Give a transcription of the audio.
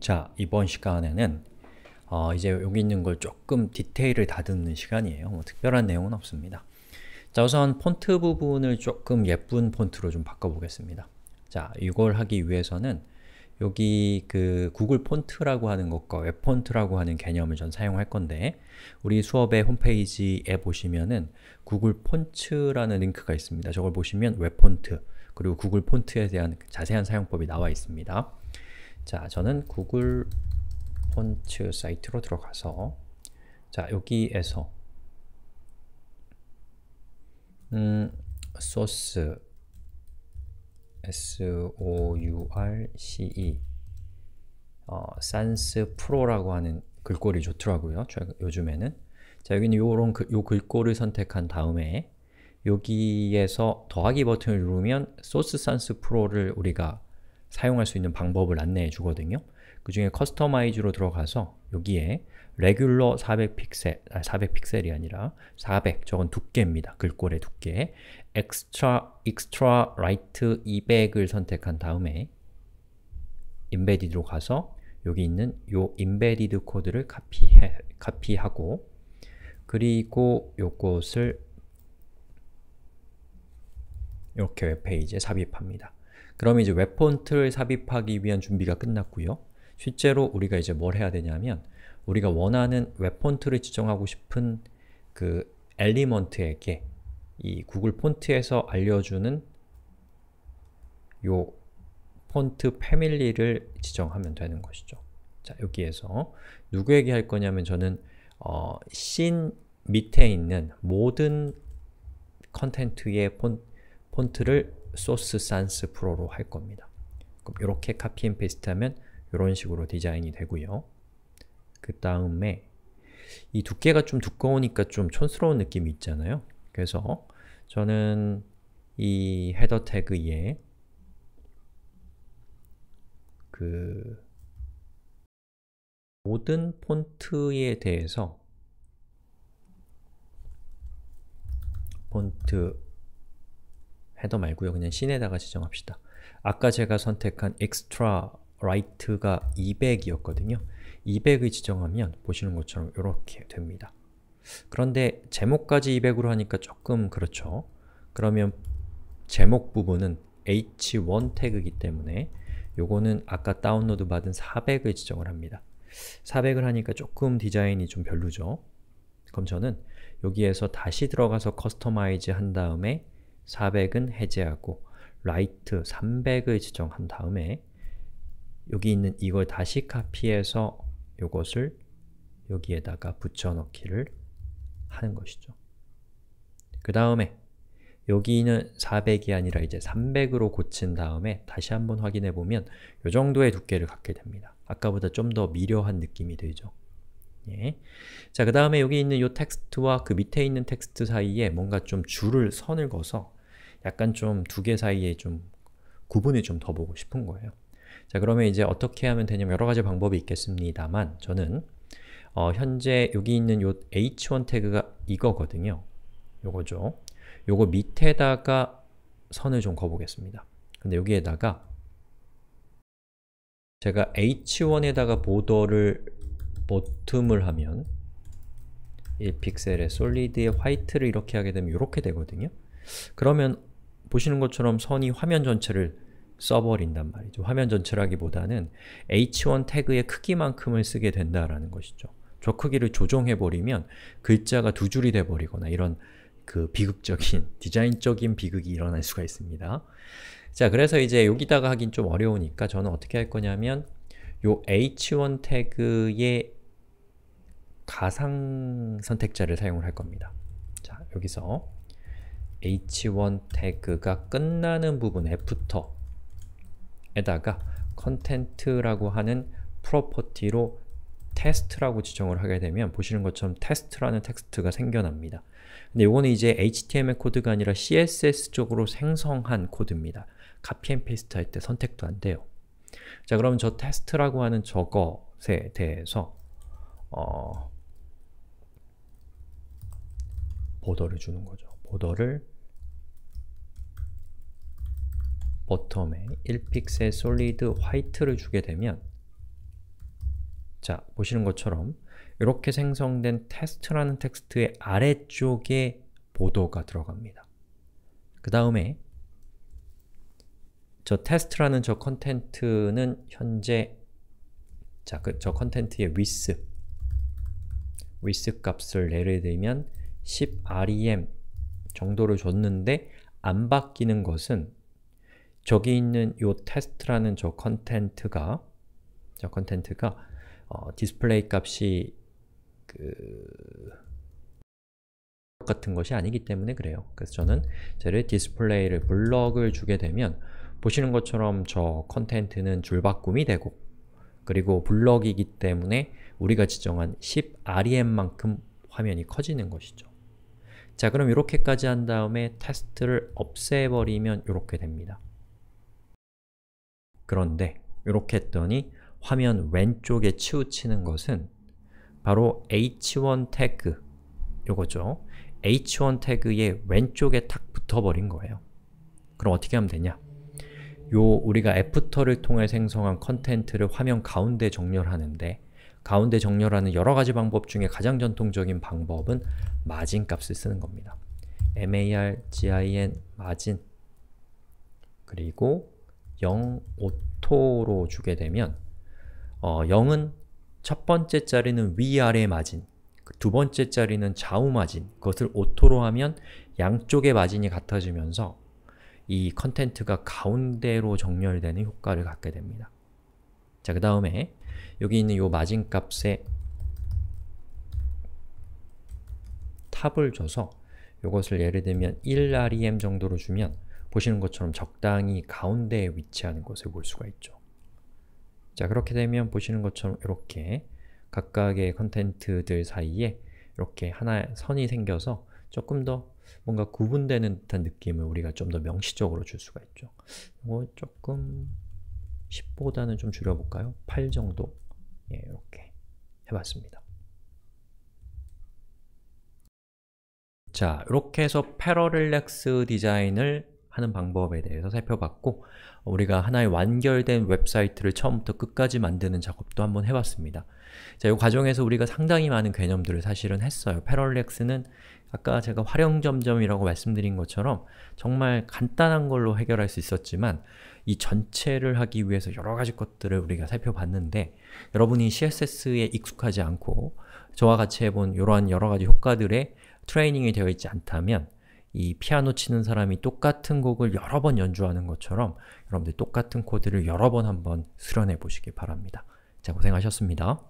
자, 이번 시간에는 어, 이제 여기 있는 걸 조금 디테일을 다듬는 시간이에요. 뭐 특별한 내용은 없습니다. 자, 우선 폰트 부분을 조금 예쁜 폰트로 좀 바꿔보겠습니다. 자, 이걸 하기 위해서는 여기 그 구글 폰트라고 하는 것과 웹폰트라고 하는 개념을 전 사용할 건데 우리 수업의 홈페이지에 보시면은 구글 폰츠라는 링크가 있습니다. 저걸 보시면 웹폰트 그리고 구글 폰트에 대한 자세한 사용법이 나와 있습니다. 자, 저는 구글 폰츠 사이트로 들어가서 자, 여기에서 음, 소스 S-O-U-R-C-E 어, 산스 프로라고 하는 글꼴이 좋더라고요. 최 요즘에는 자, 여기는 요런 그, 요 글꼴을 선택한 다음에 여기에서 더하기 버튼을 누르면 소스 산스 프로를 우리가 사용할 수 있는 방법을 안내해 주거든요. 그 중에 커스터마이즈로 들어가서 여기에 레귤러 400픽셀, 아 400픽셀이 아니라 400, 저건 두께입니다. 글꼴의 두께. 엑스트라, 엑스트라 라이트 200을 선택한 다음에 인베디드로 가서 여기 있는 요 인베디드 코드를 카피해, 카피하고 그리고 요것을 이렇게 웹페이지에 삽입합니다. 그럼 이제 웹폰트를 삽입하기 위한 준비가 끝났고요. 실제로 우리가 이제 뭘 해야 되냐면 우리가 원하는 웹폰트를 지정하고 싶은 그 엘리먼트에게 이 구글 폰트에서 알려주는 요 폰트 패밀리를 지정하면 되는 것이죠. 자, 여기에서 누구에게 할 거냐면 저는 어, 씬 밑에 있는 모든 컨텐츠의 폰, 폰트를 소스 산스 프로로 할 겁니다. 그럼 이렇게 카피 앤페스트하면 이런 식으로 디자인이 되고요. 그 다음에 이 두께가 좀 두꺼우니까 좀 촌스러운 느낌이 있잖아요. 그래서 저는 이 헤더 태그에 그 모든 폰트에 대해서 폰트 헤더 말고요. 그냥 신에다가 지정합시다. 아까 제가 선택한 extra right가 200이었거든요. 200을 지정하면 보시는 것처럼 이렇게 됩니다. 그런데 제목까지 200으로 하니까 조금 그렇죠. 그러면 제목 부분은 h1 태그이기 때문에 요거는 아까 다운로드 받은 400을 지정을 합니다. 400을 하니까 조금 디자인이 좀 별로죠. 그럼 저는 여기에서 다시 들어가서 커스터마이즈 한 다음에 400은 해제하고 라이트 r i g h 300을 지정한 다음에 여기 있는 이걸 다시 카피해서 이것을 여기에다가 붙여넣기를 하는 것이죠. 그 다음에 여기는 400이 아니라 이제 300으로 고친 다음에 다시 한번 확인해 보면 이 정도의 두께를 갖게 됩니다. 아까보다 좀 더 미려한 느낌이 들죠. 예. 자, 그 다음에 여기 있는 이 텍스트와 그 밑에 있는 텍스트 사이에 뭔가 좀 줄을, 선을 그어서 약간 좀 두 개 사이에 좀 구분을 좀 더 보고 싶은 거예요. 자 그러면 이제 어떻게 하면 되냐면 여러 가지 방법이 있겠습니다만 저는 어, 현재 여기 있는 요 h1 태그가 이거거든요. 요거죠. 요거 밑에다가 선을 좀그어보겠습니다 근데 여기에다가 제가 h1에다가 보더를 보틈을 하면 1픽셀의 솔리드의 화이트를 이렇게 하게 되면 이렇게 되거든요. 그러면 보시는 것처럼 선이 화면 전체를 써버린단 말이죠. 화면 전체라기보다는 h1 태그의 크기만큼을 쓰게 된다라는 것이죠. 저 크기를 조정해버리면 글자가 두 줄이 돼버리거나 이런 그 비극적인, 디자인적인 비극이 일어날 수가 있습니다. 자, 그래서 이제 여기다가 하긴 좀 어려우니까 저는 어떻게 할 거냐면 요 h1 태그의 가상 선택자를 사용을 할 겁니다. 자, 여기서 h1 태그가 끝나는 부분 애프터에다가 컨텐트라고 하는 프로퍼티로 테스트라고 지정을 하게 되면 보시는 것처럼 테스트라는 텍스트가 생겨납니다. 근데 이거는 이제 HTML 코드가 아니라 CSS 쪽으로 생성한 코드입니다. 카피 앤 페이스트 할때 선택도 안 돼요. 자 그럼 저 테스트라고 하는 저것에 대해서 어... 보더를 주는 거죠. 보더를 버텀에 1픽셀 솔리드 화이트를 주게 되면 자, 보시는 것처럼 이렇게 생성된 테스트라는 텍스트의 아래쪽에 보도가 들어갑니다. 그 다음에 저 테스트라는 저 컨텐트는 현재 자, 그저 컨텐트의 width width 값을 예를 들면 10rem 정도를 줬는데 안 바뀌는 것은 저기 있는 이 테스트라는 저 컨텐트가 저 컨텐트가 어, 디스플레이 값이 그... 같은 것이 아니기 때문에 그래요. 그래서 저는 쟤를 디스플레이를 블럭을 주게 되면 보시는 것처럼 저 컨텐트는 줄바꿈이 되고 그리고 블럭이기 때문에 우리가 지정한 10REM만큼 화면이 커지는 것이죠. 자 그럼 이렇게까지 한 다음에 테스트를 없애버리면 이렇게 됩니다. 그런데 이렇게 했더니 화면 왼쪽에 치우치는 것은 바로 h1 태그 요거죠. h1 태그의 왼쪽에 탁 붙어버린 거예요. 그럼 어떻게 하면 되냐? 요 우리가 애프터를 통해 생성한 컨텐트를 화면 가운데 정렬하는데 가운데 정렬하는 여러 가지 방법 중에 가장 전통적인 방법은 마진 값을 쓰는 겁니다. margin 마진 그리고 0 오토로 주게 되면 어, 0은 첫 번째 자리는 위아래 마진, 그 두 번째 자리는 좌우 마진, 그것을 오토로 하면 양쪽의 마진이 같아지면서 이 컨텐트가 가운데로 정렬되는 효과를 갖게 됩니다. 자, 그 다음에 여기 있는 이 마진 값에 탑을 줘서 이것을 예를 들면 1rem 정도로 주면 보시는 것처럼 적당히 가운데에 위치하는 것을 볼 수가 있죠. 자, 그렇게 되면 보시는 것처럼 이렇게 각각의 컨텐트들 사이에 이렇게 하나 의 선이 생겨서 조금 더 뭔가 구분되는 듯한 느낌을 우리가 좀 더 명시적으로 줄 수가 있죠. 이거 조금 10보다는 좀 줄여볼까요? 8 정도? 예, 이렇게 해봤습니다. 자, 이렇게 해서 패러렐렉스 디자인을 하는 방법에 대해서 살펴봤고 우리가 하나의 완결된 웹사이트를 처음부터 끝까지 만드는 작업도 한번 해봤습니다. 자, 이 과정에서 우리가 상당히 많은 개념들을 사실은 했어요. 패럴렉스는 아까 제가 활용점점이라고 말씀드린 것처럼 정말 간단한 걸로 해결할 수 있었지만 이 전체를 하기 위해서 여러 가지 것들을 우리가 살펴봤는데 여러분이 CSS에 익숙하지 않고 저와 같이 해본 이러한 여러 가지 효과들의 트레이닝이 되어 있지 않다면 이 피아노 치는 사람이 똑같은 곡을 여러 번 연주하는 것처럼 여러분들 똑같은 코드를 여러 번 한번 수련해 보시기 바랍니다. 자, 고생하셨습니다.